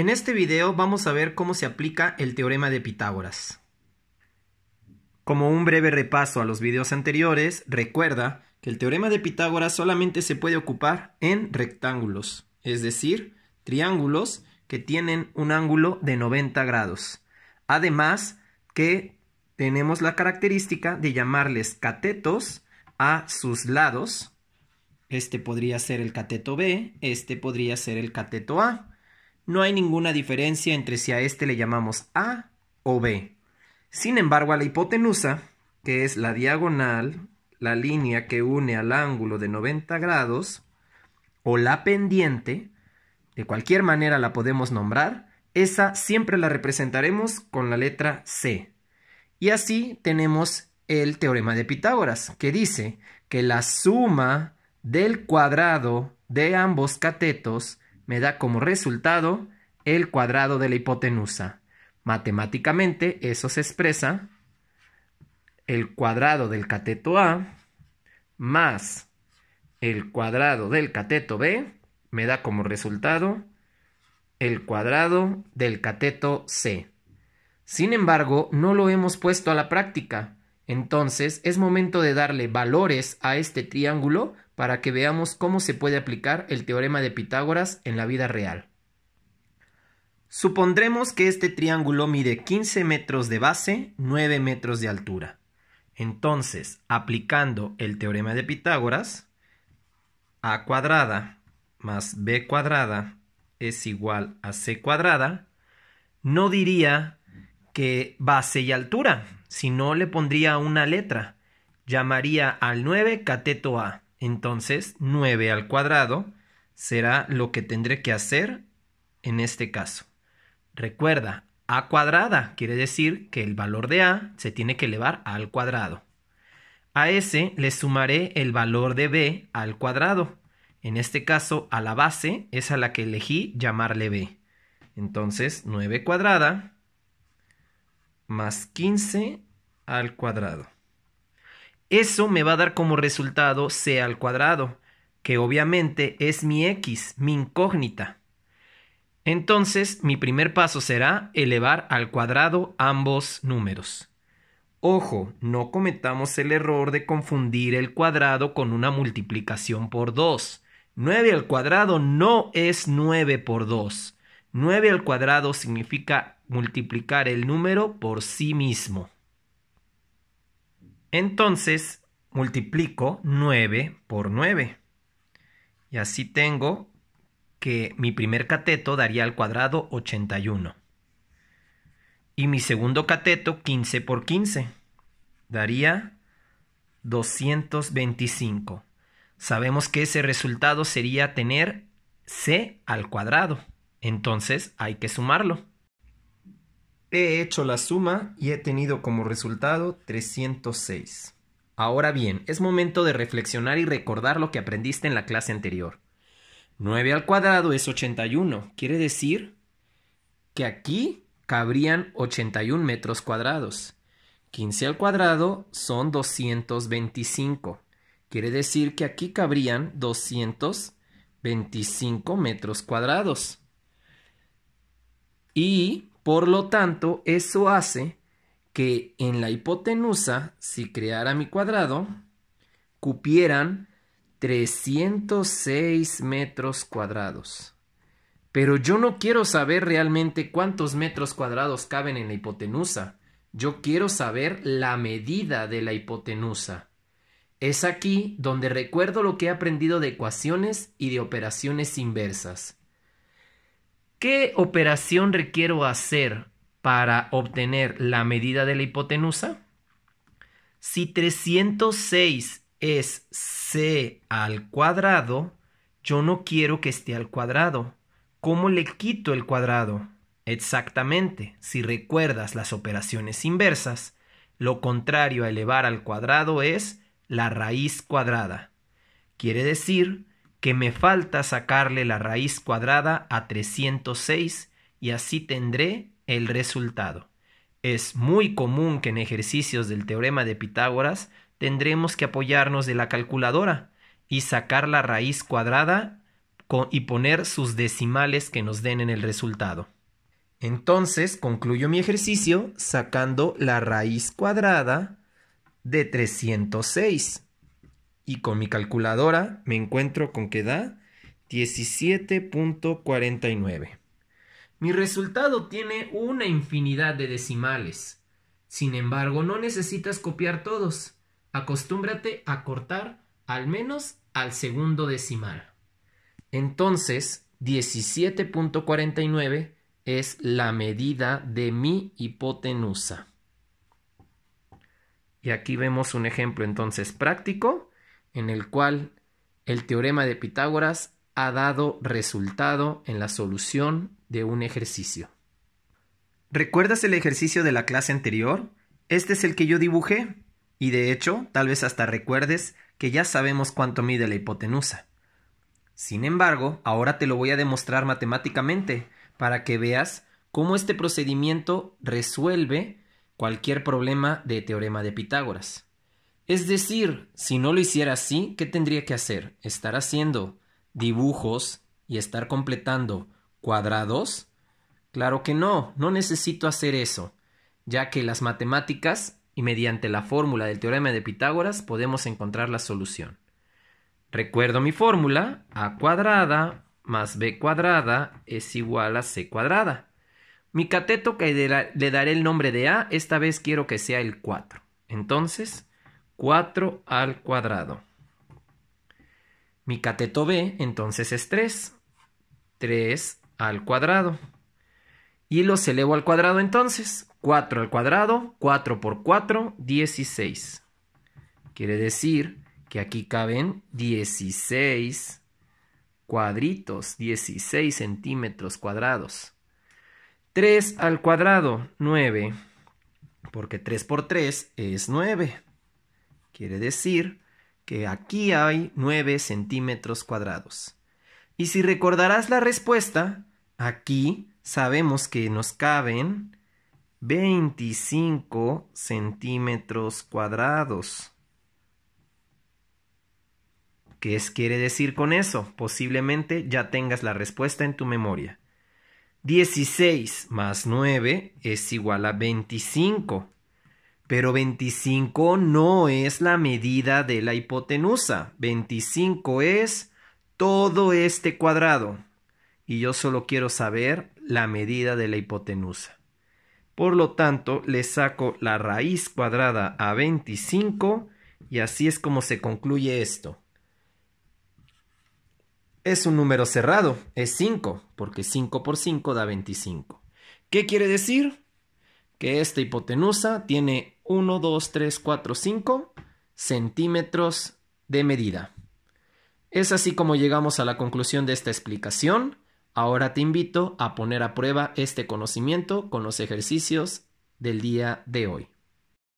En este video vamos a ver cómo se aplica el teorema de Pitágoras. Como un breve repaso a los videos anteriores, recuerda que el teorema de Pitágoras solamente se puede ocupar en rectángulos, es decir, triángulos que tienen un ángulo de 90 grados. Además que tenemos la característica de llamarles catetos a sus lados. Este podría ser el cateto B, este podría ser el cateto A no hay ninguna diferencia entre si a este le llamamos A o B. Sin embargo, a la hipotenusa, que es la diagonal, la línea que une al ángulo de 90 grados, o la pendiente, de cualquier manera la podemos nombrar, esa siempre la representaremos con la letra C. Y así tenemos el teorema de Pitágoras, que dice que la suma del cuadrado de ambos catetos me da como resultado el cuadrado de la hipotenusa. Matemáticamente eso se expresa el cuadrado del cateto A más el cuadrado del cateto B me da como resultado el cuadrado del cateto C. Sin embargo, no lo hemos puesto a la práctica. Entonces es momento de darle valores a este triángulo para que veamos cómo se puede aplicar el teorema de Pitágoras en la vida real. Supondremos que este triángulo mide 15 metros de base, 9 metros de altura. Entonces, aplicando el teorema de Pitágoras, a cuadrada más b cuadrada es igual a c cuadrada, no diría que base y altura, sino le pondría una letra. Llamaría al 9 cateto A. Entonces, 9 al cuadrado será lo que tendré que hacer en este caso. Recuerda, a cuadrada quiere decir que el valor de a se tiene que elevar al cuadrado. A ese le sumaré el valor de b al cuadrado. En este caso, a la base es a la que elegí llamarle b. Entonces, 9 cuadrada más 15 al cuadrado. Eso me va a dar como resultado c al cuadrado, que obviamente es mi x, mi incógnita. Entonces, mi primer paso será elevar al cuadrado ambos números. Ojo, no cometamos el error de confundir el cuadrado con una multiplicación por 2. 9 al cuadrado no es 9 por 2. 9 al cuadrado significa multiplicar el número por sí mismo. Entonces multiplico 9 por 9. Y así tengo que mi primer cateto daría al cuadrado 81. Y mi segundo cateto 15 por 15 daría 225. Sabemos que ese resultado sería tener c al cuadrado. Entonces hay que sumarlo. He hecho la suma y he tenido como resultado 306. Ahora bien, es momento de reflexionar y recordar lo que aprendiste en la clase anterior. 9 al cuadrado es 81, quiere decir que aquí cabrían 81 metros cuadrados. 15 al cuadrado son 225, quiere decir que aquí cabrían 225 metros cuadrados. Y por lo tanto, eso hace que en la hipotenusa, si creara mi cuadrado, cupieran 306 metros cuadrados. Pero yo no quiero saber realmente cuántos metros cuadrados caben en la hipotenusa. Yo quiero saber la medida de la hipotenusa. Es aquí donde recuerdo lo que he aprendido de ecuaciones y de operaciones inversas. ¿Qué operación requiero hacer para obtener la medida de la hipotenusa? Si 306 es c al cuadrado, yo no quiero que esté al cuadrado. ¿Cómo le quito el cuadrado? Exactamente, si recuerdas las operaciones inversas, lo contrario a elevar al cuadrado es la raíz cuadrada. Quiere decir que me falta sacarle la raíz cuadrada a 306 y así tendré el resultado. Es muy común que en ejercicios del teorema de Pitágoras tendremos que apoyarnos de la calculadora y sacar la raíz cuadrada y poner sus decimales que nos den en el resultado. Entonces concluyo mi ejercicio sacando la raíz cuadrada de 306 y con mi calculadora me encuentro con que da 17.49. Mi resultado tiene una infinidad de decimales. Sin embargo, no necesitas copiar todos. Acostúmbrate a cortar al menos al segundo decimal. Entonces, 17.49 es la medida de mi hipotenusa. Y aquí vemos un ejemplo entonces práctico en el cual el teorema de Pitágoras ha dado resultado en la solución de un ejercicio. ¿Recuerdas el ejercicio de la clase anterior? Este es el que yo dibujé. Y de hecho, tal vez hasta recuerdes que ya sabemos cuánto mide la hipotenusa. Sin embargo, ahora te lo voy a demostrar matemáticamente para que veas cómo este procedimiento resuelve cualquier problema de teorema de Pitágoras. Es decir, si no lo hiciera así, ¿qué tendría que hacer? ¿Estar haciendo dibujos y estar completando cuadrados? Claro que no, no necesito hacer eso, ya que las matemáticas y mediante la fórmula del teorema de Pitágoras podemos encontrar la solución. Recuerdo mi fórmula, a cuadrada más b cuadrada es igual a c cuadrada. Mi cateto que le daré el nombre de a, esta vez quiero que sea el 4. Entonces, 4 al cuadrado. Mi cateto B entonces es 3. 3 al cuadrado. Y los elevo al cuadrado entonces. 4 al cuadrado, 4 por 4, 16. Quiere decir que aquí caben 16 cuadritos, 16 centímetros cuadrados. 3 al cuadrado, 9. Porque 3 por 3 es 9. Quiere decir que aquí hay 9 centímetros cuadrados. Y si recordarás la respuesta, aquí sabemos que nos caben 25 centímetros cuadrados. ¿Qué es, quiere decir con eso? Posiblemente ya tengas la respuesta en tu memoria. 16 más 9 es igual a 25. Pero 25 no es la medida de la hipotenusa. 25 es todo este cuadrado. Y yo solo quiero saber la medida de la hipotenusa. Por lo tanto, le saco la raíz cuadrada a 25 y así es como se concluye esto. Es un número cerrado, es 5, porque 5 por 5 da 25. ¿Qué quiere decir? Que esta hipotenusa tiene 1, 2, 3, 4, 5 centímetros de medida. Es así como llegamos a la conclusión de esta explicación. Ahora te invito a poner a prueba este conocimiento con los ejercicios del día de hoy.